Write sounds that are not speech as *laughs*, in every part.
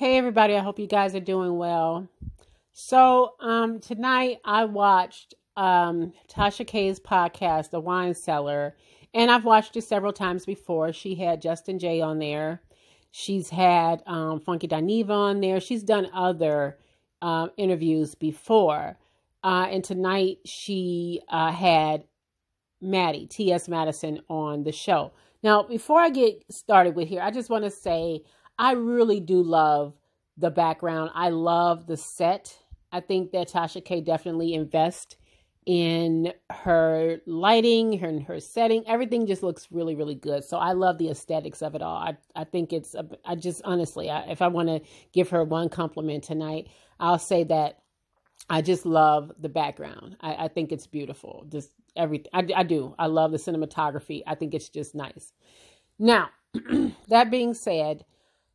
Hey everybody, I hope you guys are doing well. So, um tonight I watched um Tasha K's podcast, The Wine Cellar, and I've watched it several times before. She had Justin Jay on there. She's had um Funky Dineva on there. She's done other um interviews before. Uh and tonight she uh had Maddie, T.S. Madison on the show. Now, before I get started with here, I just want to say I really do love the background. I love the set. I think that Tasha K definitely invests in her lighting her, and her setting. Everything just looks really, really good. So I love the aesthetics of it all. I, I think it's, I just honestly, I, if I want to give her one compliment tonight, I'll say that I just love the background. I, I think it's beautiful. Just everything. I, I do. I love the cinematography. I think it's just nice. Now, *clears throat* that being said,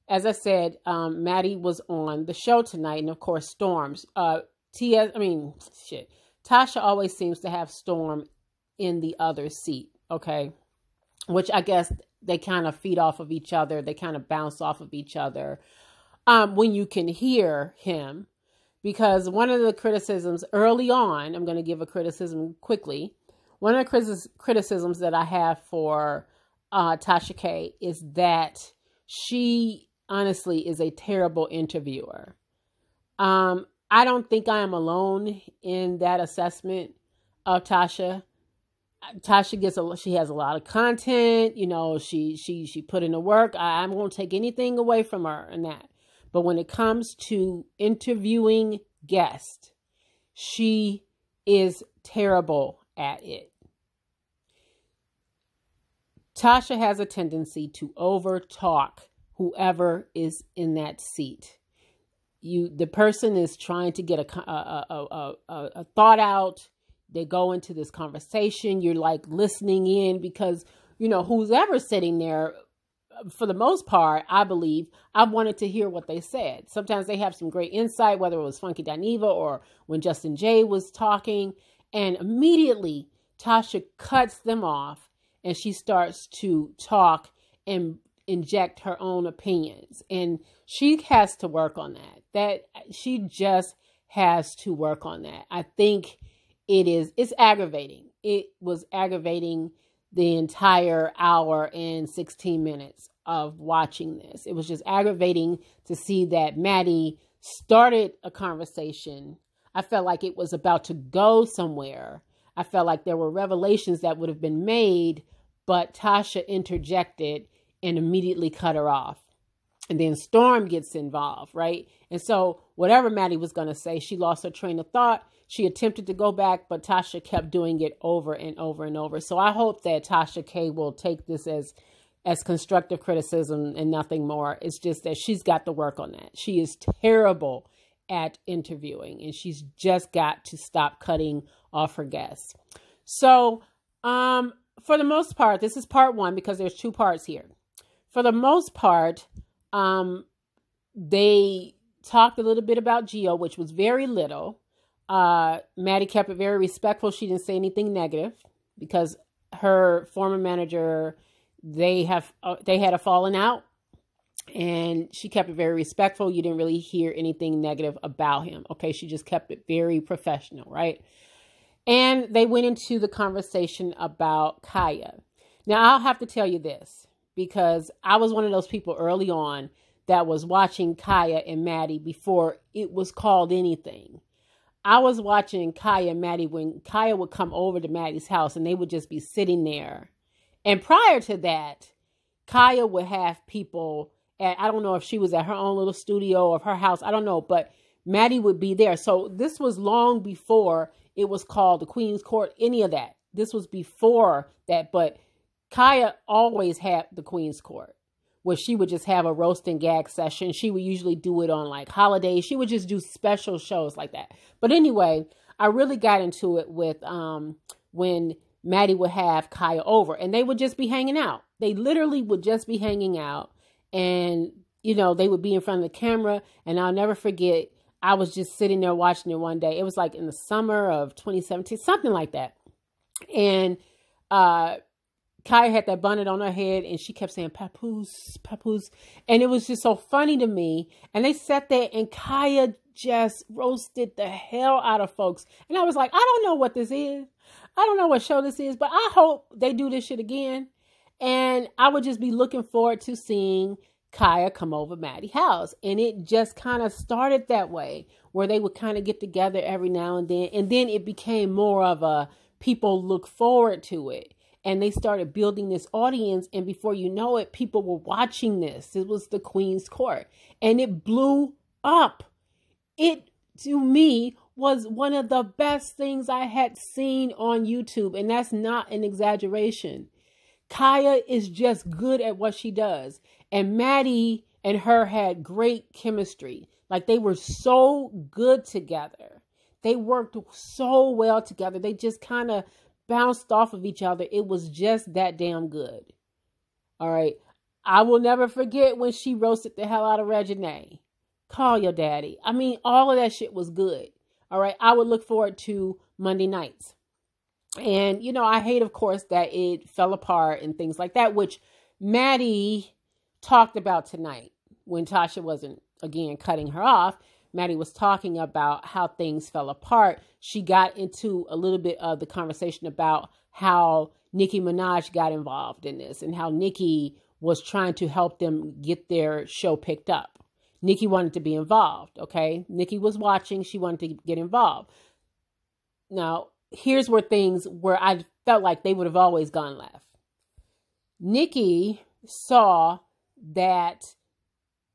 as I said, um, Maddie was on the show tonight, and of course, Storms. Uh, Tia, I mean, shit. Tasha always seems to have Storm in the other seat, okay? Which I guess they kind of feed off of each other. They kind of bounce off of each other um, when you can hear him. Because one of the criticisms early on, I'm going to give a criticism quickly. One of the criticisms that I have for uh, Tasha K is that she honestly is a terrible interviewer. Um, I don't think I am alone in that assessment of Tasha. Tasha gets a she has a lot of content, you know, she she she put in the work. I, I won't take anything away from her in that. But when it comes to interviewing guests, she is terrible at it. Tasha has a tendency to overtalk whoever is in that seat. You, the person is trying to get a, a, a, a, a thought out. They go into this conversation. You're like listening in because, you know, who's ever sitting there for the most part, I believe I wanted to hear what they said. Sometimes they have some great insight, whether it was Funky Dineva or when Justin Jay was talking. And immediately Tasha cuts them off and she starts to talk and inject her own opinions and she has to work on that that she just has to work on that i think it is it's aggravating it was aggravating the entire hour and 16 minutes of watching this it was just aggravating to see that maddie started a conversation i felt like it was about to go somewhere i felt like there were revelations that would have been made but tasha interjected and immediately cut her off. And then Storm gets involved, right? And so, whatever Maddie was going to say, she lost her train of thought. She attempted to go back, but Tasha kept doing it over and over and over. So, I hope that Tasha K will take this as as constructive criticism and nothing more. It's just that she's got to work on that. She is terrible at interviewing and she's just got to stop cutting off her guests. So, um, for the most part, this is part one because there's two parts here for the most part, um, they talked a little bit about Geo, which was very little. Uh, Maddie kept it very respectful. She didn't say anything negative because her former manager, they have uh, they had a falling out, and she kept it very respectful. You didn't really hear anything negative about him. Okay, she just kept it very professional, right? And they went into the conversation about Kaya. Now I'll have to tell you this because I was one of those people early on that was watching Kaya and Maddie before it was called anything. I was watching Kaya and Maddie when Kaya would come over to Maddie's house and they would just be sitting there. And prior to that, Kaya would have people at, I don't know if she was at her own little studio or her house, I don't know, but Maddie would be there. So this was long before it was called the Queen's Court, any of that. This was before that, but Kaya always had the Queen's Court where she would just have a roast and gag session. She would usually do it on like holidays. She would just do special shows like that. But anyway, I really got into it with um when Maddie would have Kaya over and they would just be hanging out. They literally would just be hanging out and you know, they would be in front of the camera and I'll never forget I was just sitting there watching it one day. It was like in the summer of 2017, something like that. And uh Kaya had that bonnet on her head and she kept saying papoose, papoose. And it was just so funny to me. And they sat there and Kaya just roasted the hell out of folks. And I was like, I don't know what this is. I don't know what show this is, but I hope they do this shit again. And I would just be looking forward to seeing Kaya come over Maddie house. And it just kind of started that way where they would kind of get together every now and then. And then it became more of a people look forward to it and they started building this audience and before you know it people were watching this it was the queen's court and it blew up it to me was one of the best things i had seen on youtube and that's not an exaggeration kaya is just good at what she does and maddie and her had great chemistry like they were so good together they worked so well together they just kind of bounced off of each other. It was just that damn good. All right. I will never forget when she roasted the hell out of Regine. Call your daddy. I mean, all of that shit was good. All right. I would look forward to Monday nights. And, you know, I hate, of course, that it fell apart and things like that, which Maddie talked about tonight when Tasha wasn't, again, cutting her off. Maddie was talking about how things fell apart, she got into a little bit of the conversation about how Nicki Minaj got involved in this and how Nicki was trying to help them get their show picked up. Nikki wanted to be involved, okay? Nikki was watching, she wanted to get involved. Now, here's where things where I felt like they would have always gone left. Nikki saw that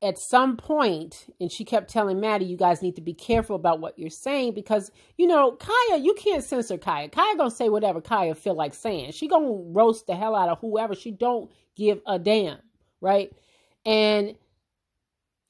at some point, and she kept telling Maddie, you guys need to be careful about what you're saying because, you know, Kaya, you can't censor Kaya. Kaya gonna say whatever Kaya feel like saying. She gonna roast the hell out of whoever. She don't give a damn, right? And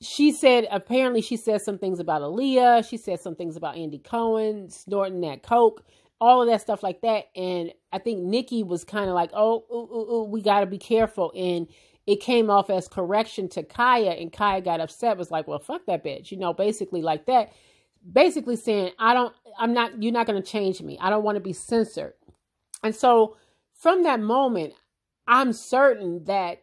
she said, apparently she said some things about Aaliyah. She said some things about Andy Cohen snorting that coke, all of that stuff like that. And I think Nikki was kind of like, oh, ooh, ooh, ooh, we gotta be careful. And it came off as correction to Kaya, and Kaya got upset, was like, well, fuck that bitch, you know, basically like that. Basically saying, I don't, I'm not, you're not going to change me. I don't want to be censored. And so from that moment, I'm certain that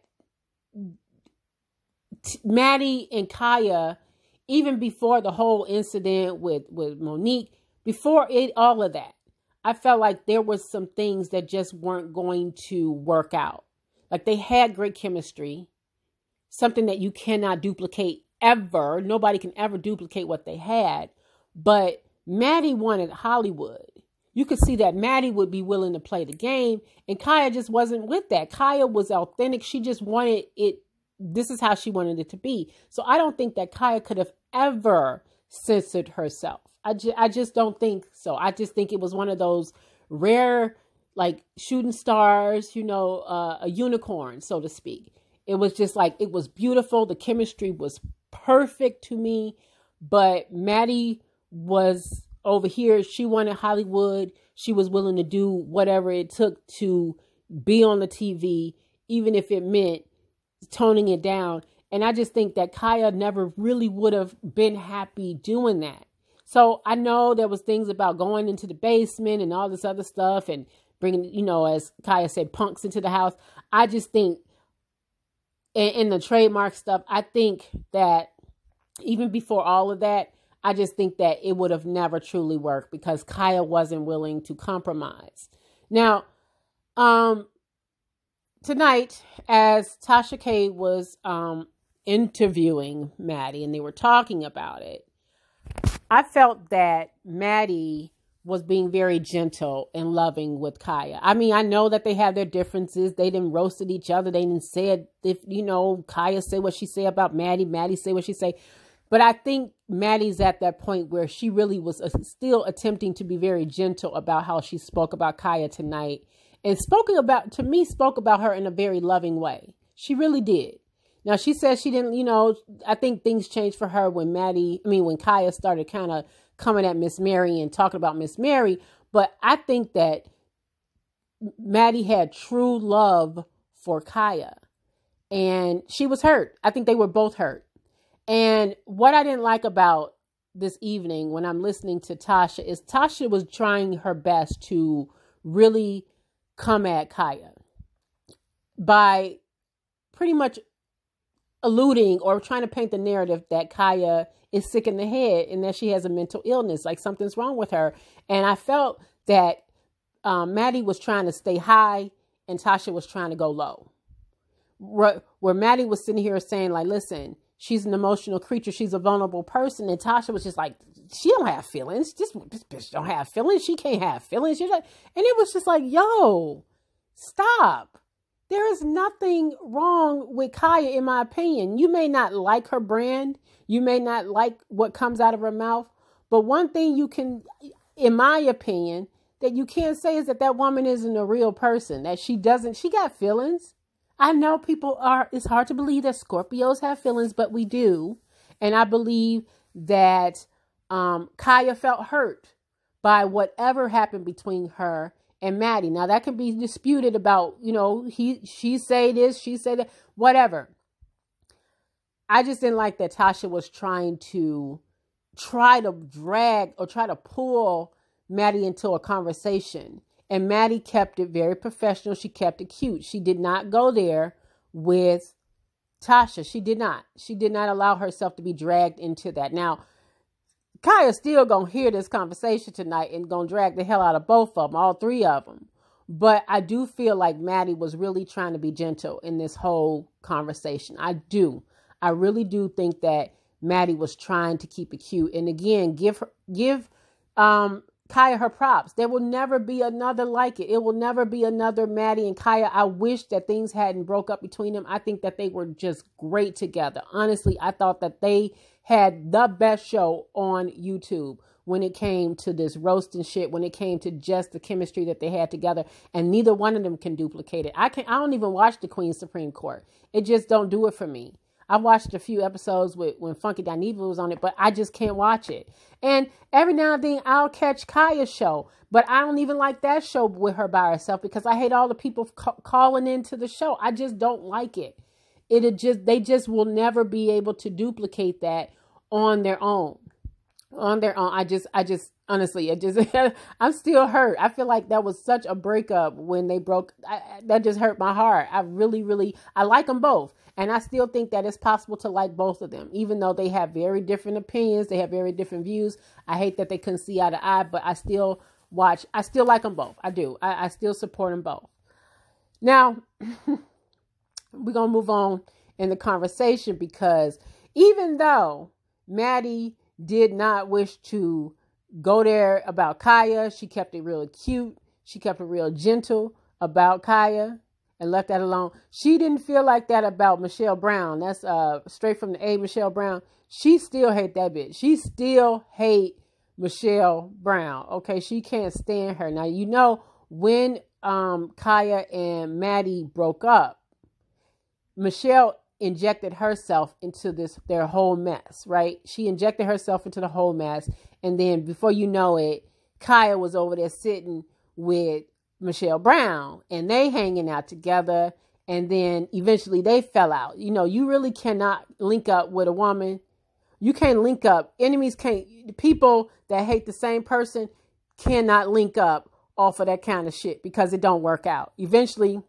Maddie and Kaya, even before the whole incident with, with Monique, before it, all of that, I felt like there was some things that just weren't going to work out like they had great chemistry, something that you cannot duplicate ever. Nobody can ever duplicate what they had. But Maddie wanted Hollywood. You could see that Maddie would be willing to play the game, and Kaya just wasn't with that. Kaya was authentic. She just wanted it. This is how she wanted it to be. So I don't think that Kaya could have ever censored herself. I, ju- I just don't think so. I just think it was one of those rare like shooting stars, you know, uh, a unicorn, so to speak. It was just like, it was beautiful. The chemistry was perfect to me. But Maddie was over here. She wanted Hollywood. She was willing to do whatever it took to be on the TV, even if it meant toning it down. And I just think that Kaya never really would have been happy doing that. So I know there was things about going into the basement and all this other stuff and bringing, you know, as Kaya said, punks into the house. I just think in, in the trademark stuff, I think that even before all of that, I just think that it would have never truly worked because Kaya wasn't willing to compromise. Now, um, tonight, as Tasha K was um, interviewing Maddie and they were talking about it, I felt that Maddie was being very gentle and loving with Kaya. I mean, I know that they have their differences. They didn't roasted each other. They didn't say if you know Kaya said what she say about Maddie. Maddie say what she say. But I think Maddie's at that point where she really was uh, still attempting to be very gentle about how she spoke about Kaya tonight, and spoken about to me spoke about her in a very loving way. She really did. Now she says she didn't, you know, I think things changed for her when Maddie, I mean, when Kaya started kind of coming at Miss Mary and talking about Miss Mary, but I think that Maddie had true love for Kaya and she was hurt. I think they were both hurt. And what I didn't like about this evening when I'm listening to Tasha is Tasha was trying her best to really come at Kaya by pretty much alluding or trying to paint the narrative that Kaya is sick in the head and that she has a mental illness, like something's wrong with her. And I felt that um, Maddie was trying to stay high and Tasha was trying to go low. Where, where Maddie was sitting here saying, like, listen, she's an emotional creature, she's a vulnerable person, and Tasha was just like, she don't have feelings. This, this bitch don't have feelings. She can't have feelings. Like, and it was just like, yo, stop. There is nothing wrong with Kaya, in my opinion. You may not like her brand, you may not like what comes out of her mouth, but one thing you can, in my opinion, that you can't say is that that woman isn't a real person, that she doesn't, she got feelings. I know people are, it's hard to believe that Scorpios have feelings, but we do. And I believe that um, Kaya felt hurt by whatever happened between her and Maddie. Now that can be disputed about, you know, he she say this, she said that, whatever. I just didn't like that Tasha was trying to try to drag or try to pull Maddie into a conversation. And Maddie kept it very professional. She kept it cute. She did not go there with Tasha. She did not. She did not allow herself to be dragged into that. Now, Kaya's still gonna hear this conversation tonight and gonna drag the hell out of both of them, all three of them. But I do feel like Maddie was really trying to be gentle in this whole conversation. I do. I really do think that Maddie was trying to keep it cute. And again, give her, give um, Kaya her props. There will never be another like it. It will never be another Maddie and Kaya. I wish that things hadn't broke up between them. I think that they were just great together. Honestly, I thought that they had the best show on YouTube when it came to this roasting shit, when it came to just the chemistry that they had together, and neither one of them can duplicate it. I can I don't even watch the Queen Supreme Court. It just don't do it for me. I watched a few episodes with when Funky Dineva was on it, but I just can't watch it. And every now and then I'll catch Kaya's show, but I don't even like that show with her by herself because I hate all the people ca- calling into the show. I just don't like it. It just they just will never be able to duplicate that on their own on their own i just i just honestly I just *laughs* i'm still hurt i feel like that was such a breakup when they broke I, that just hurt my heart i really really i like them both and i still think that it's possible to like both of them even though they have very different opinions they have very different views i hate that they couldn't see eye to eye but i still watch i still like them both i do i, I still support them both now *laughs* we're gonna move on in the conversation because even though Maddie did not wish to go there about Kaya. She kept it real cute. She kept it real gentle about Kaya and left that alone. She didn't feel like that about Michelle Brown. That's uh straight from the A Michelle Brown. She still hate that bitch. She still hate Michelle Brown. Okay, she can't stand her. Now you know when um Kaya and Maddie broke up, Michelle injected herself into this their whole mess, right? She injected herself into the whole mess, and then before you know it, Kaya was over there sitting with Michelle Brown, and they hanging out together, and then eventually they fell out. You know, you really cannot link up with a woman. You can't link up. Enemies can't. People that hate the same person cannot link up off of that kind of shit because it don't work out. Eventually,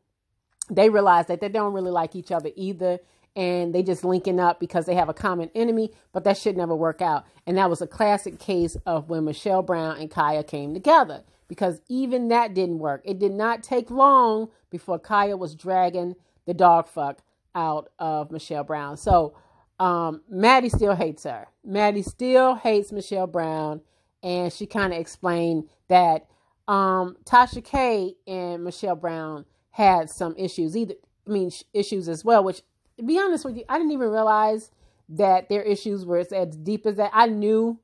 they realize that they don't really like each other either and they just linking up because they have a common enemy, but that should never work out. And that was a classic case of when Michelle Brown and Kaya came together because even that didn't work. It did not take long before Kaya was dragging the dog fuck out of Michelle Brown. So um, Maddie still hates her. Maddie still hates Michelle Brown. And she kind of explained that um, Tasha K and Michelle Brown had some issues, either, I mean, issues as well, which be honest with you, I didn't even realize that their issues were as, as deep as that. I knew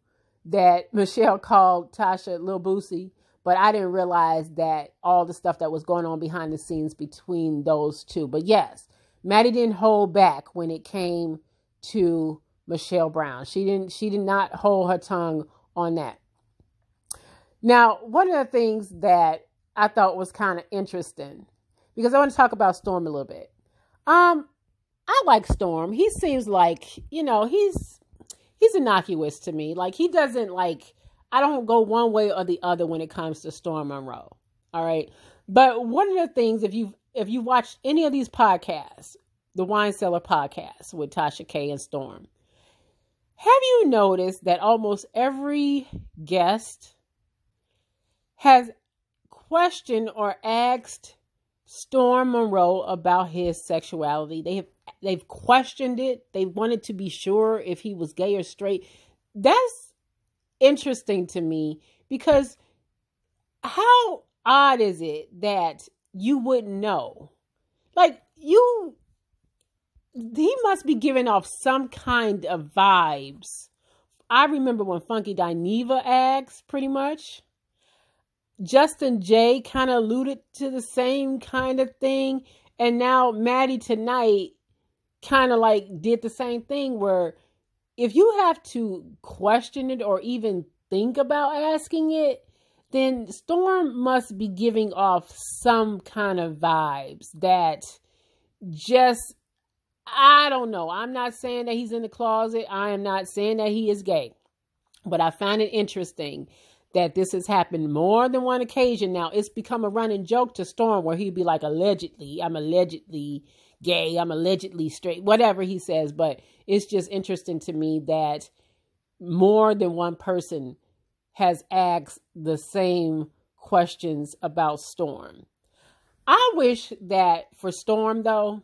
that *laughs* Michelle called Tasha Lil Boosie, but I didn't realize that all the stuff that was going on behind the scenes between those two. But yes, Maddie didn't hold back when it came to Michelle Brown. She didn't she did not hold her tongue on that. Now, one of the things that I thought was kind of interesting because I want to talk about Storm a little bit. Um, I like Storm. He seems like, you know, he's he's innocuous to me. Like he doesn't like I don't go one way or the other when it comes to Storm Monroe. All right. But one of the things if you've if you watched any of these podcasts, the wine cellar podcast with Tasha K and Storm, have you noticed that almost every guest has questioned or asked Storm Monroe about his sexuality? They have they've questioned it. They wanted to be sure if he was gay or straight. That's interesting to me because how odd is it that you wouldn't know? Like you he must be giving off some kind of vibes. I remember when Funky Dineva asked pretty much. Justin J kind of alluded to the same kind of thing. And now Maddie tonight kind of like did the same thing where if you have to question it or even think about asking it, then Storm must be giving off some kind of vibes that just, I don't know. I'm not saying that he's in the closet. I am not saying that he is gay. But I find it interesting that this has happened more than one occasion. Now, it's become a running joke to Storm where he'd be like, allegedly, I'm allegedly gay, I'm allegedly straight, whatever he says. But it's just interesting to me that more than one person has asked the same questions about Storm. I wish that for Storm, though,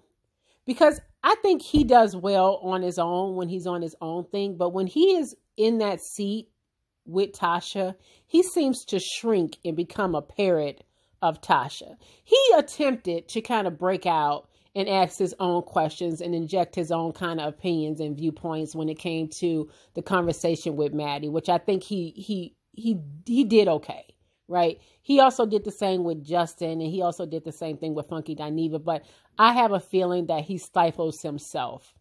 because I think he does well on his own when he's on his own thing. But when he is in that seat with Tasha, he seems to shrink and become a parrot of Tasha. He attempted to kind of break out and ask his own questions and inject his own kind of opinions and viewpoints when it came to the conversation with Maddie, which I think he he he he did okay right? He also did the same with Justin, and he also did the same thing with Funky Dineva. But I have a feeling that he stifles himself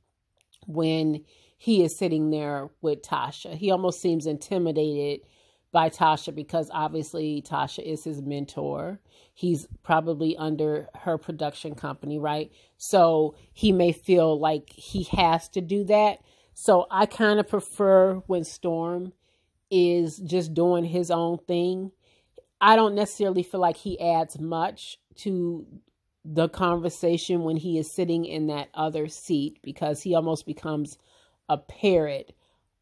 when he is sitting there with Tasha. He almost seems intimidated by Tasha because obviously Tasha is his mentor. He's probably under her production company, right? So he may feel like he has to do that. So I kind of prefer when Storm is just doing his own thing. I don't necessarily feel like he adds much to the conversation when he is sitting in that other seat because he almost becomes a parrot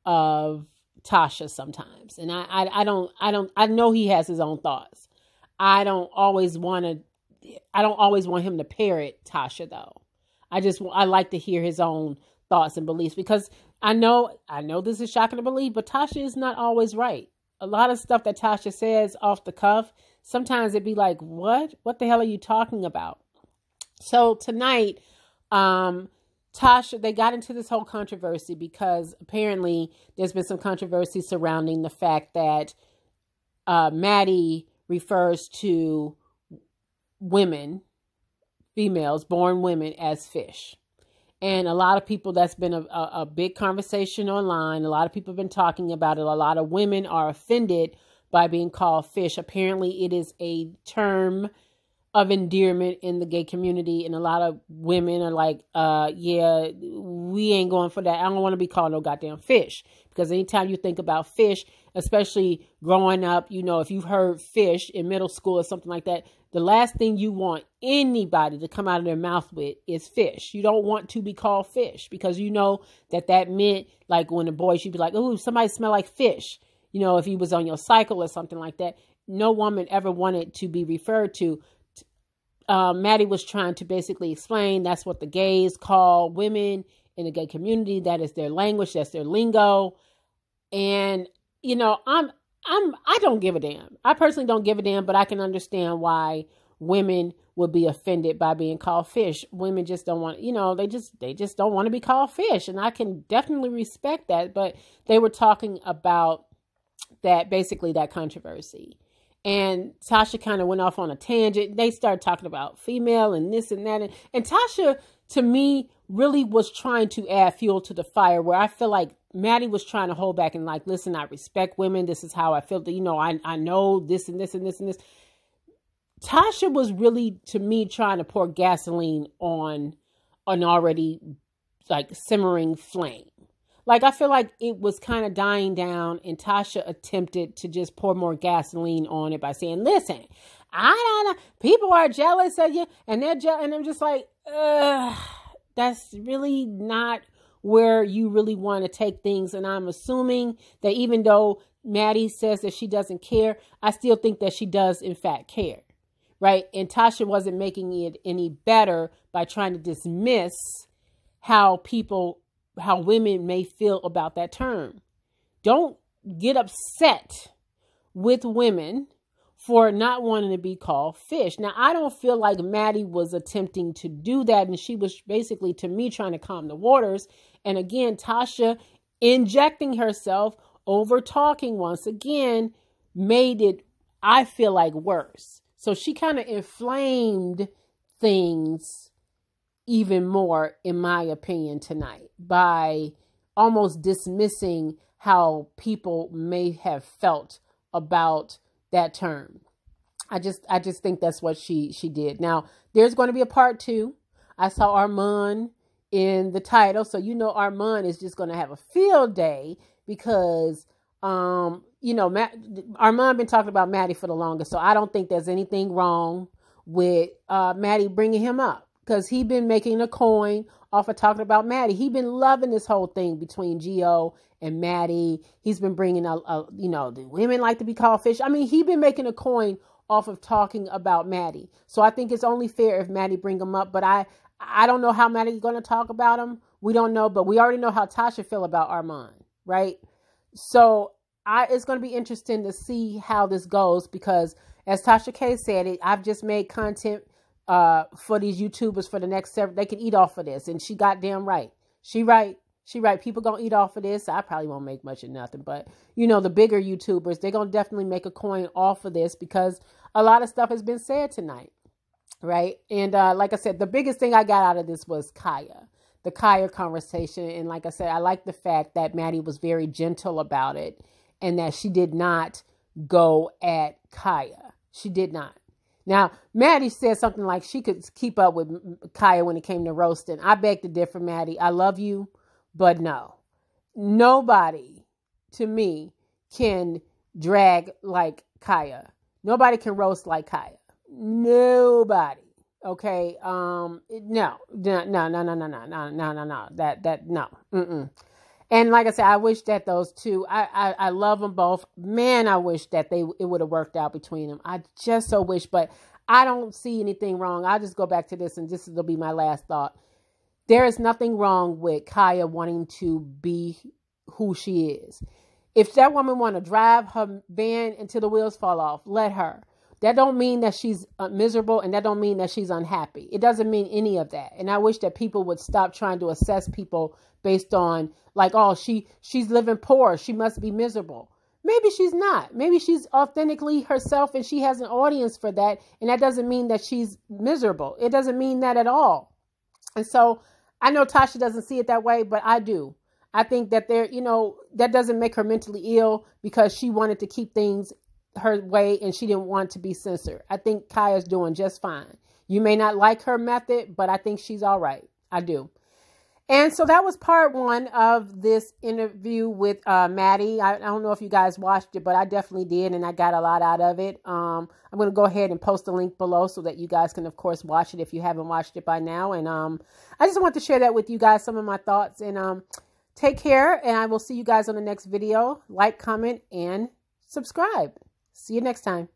of Tasha sometimes, and I, I, I don't, I don't, I know he has his own thoughts. I don't always want to, I don't always want him to parrot Tasha though. I just, I like to hear his own thoughts and beliefs because I know, I know this is shocking to believe, but Tasha is not always right. A lot of stuff that Tasha says off the cuff, sometimes it'd be like, what, what the hell are you talking about? So tonight, um, Tasha, they got into this whole controversy because apparently there's been some controversy surrounding the fact that uh, Maddie refers to women, females, born women, as fish. And a lot of people, that's been a, a, a big conversation online. A lot of people have been talking about it. A lot of women are offended by being called fish. Apparently, it is a term of endearment in the gay community and a lot of women are like uh yeah we ain't going for that i don't want to be called no goddamn fish because anytime you think about fish especially growing up you know if you've heard fish in middle school or something like that the last thing you want anybody to come out of their mouth with is fish. You don't want to be called fish because you know that that meant like when a boy, she'd be like, "Ooh, somebody smell like fish." You know, if he was on your cycle or something like that. No woman ever wanted to be referred to uh, Maddie was trying to basically explain that's what the gays call women in the gay community. That is their language. That's their lingo. And you know, I'm I'm I don't give a damn. I personally don't give a damn, but I can understand why women would be offended by being called fish. Women just don't want, you know, they just they just don't want to be called fish, and I can definitely respect that. But they were talking about that basically that controversy and Tasha kind of went off on a tangent. They started talking about female and this and that. And, and Tasha, to me, really was trying to add fuel to the fire where I feel like Maddie was trying to hold back and like, listen, I respect women. This is how I feel. You know, I, I know this and this and this and this. Tasha was really, to me, trying to pour gasoline on an already like simmering flame like I feel like it was kind of dying down, and Tasha attempted to just pour more gasoline on it by saying, "Listen, I don't know. People are jealous of you, and they're jealous." And I'm just like, that's really not where you really want to take things. And I'm assuming that even though Maddie says that she doesn't care, I still think that she does, in fact, care, right? And Tasha wasn't making it any better by trying to dismiss how people how women may feel about that term. Don't get upset with women for not wanting to be called fish. Now, I don't feel like Maddie was attempting to do that. And she was basically, to me, trying to calm the waters. And again, Tasha injecting herself over talking once again made it, I feel like, worse. So she kind of inflamed things even more, in my opinion, tonight by almost dismissing how people may have felt about that term. I just I just think that's what she she did. Now there's going to be a part two. I saw Armand in the title, so you know Armand is just going to have a field day because um you know Matt, Armand been talking about Maddie for the longest, so I don't think there's anything wrong with uh Maddie bringing him up because he been making a coin off of talking about Maddie. He been loving this whole thing between Geo and Maddie. He's been bringing a, a you know the women like to be called fish. I mean, he been making a coin off of talking about Maddie. So I think it's only fair if Maddie bring him up. But I I don't know how Maddie's going to talk about him. We don't know, but we already know how Tasha feel about Armand, right? So I it's going to be interesting to see how this goes because as Tasha K said, it I've just made content uh, for these YouTubers for the next several. They can eat off of this, and she got damn right. She right. She right. People gonna eat off of this. I probably won't make much of nothing, but you know the bigger YouTubers, they're gonna definitely make a coin off of this because a lot of stuff has been said tonight, right? And uh, like I said, the biggest thing I got out of this was Kaya, the Kaya conversation, and like I said, I like the fact that Maddie was very gentle about it, and that she did not go at Kaya. She did not. Now, Maddie said something like she could keep up with Kaya when it came to roasting. I beg to differ, Maddie. I love you, but no. Nobody, to me, can drag like Kaya. Nobody can roast like Kaya. Nobody. Okay. Um. No. No. No. No. No. No. No. No. No. No. That. That. No. Mm. And like I said, I wish that those two, I, I, I love them both. Man, I wish that they it would have worked out between them. I just so wish, but I don't see anything wrong. I'll just go back to this, and this will be my last thought. There is nothing wrong with Kaya wanting to be who she is. If that woman want to drive her van until the wheels fall off, let her that don't mean that she's uh, miserable and that don't mean that she's unhappy it doesn't mean any of that and i wish that people would stop trying to assess people based on like oh she she's living poor she must be miserable maybe she's not maybe she's authentically herself and she has an audience for that and that doesn't mean that she's miserable it doesn't mean that at all and so i know tasha doesn't see it that way but i do I think that there, you know, that doesn't make her mentally ill because she wanted to keep things her way and she didn't want to be censored. I think Kaya's doing just fine. You may not like her method, but I think she's all right. I do. And so that was part one of this interview with uh, Maddie. I, I, don't know if you guys watched it, but I definitely did, and I got a lot out of it. Um, I'm going to go ahead and post a link below so that you guys can, of course, watch it if you haven't watched it by now. And um, I just want to share that with you guys, some of my thoughts. And um, take care, and I will see you guys on the next video. Like, comment, and subscribe. See you next time.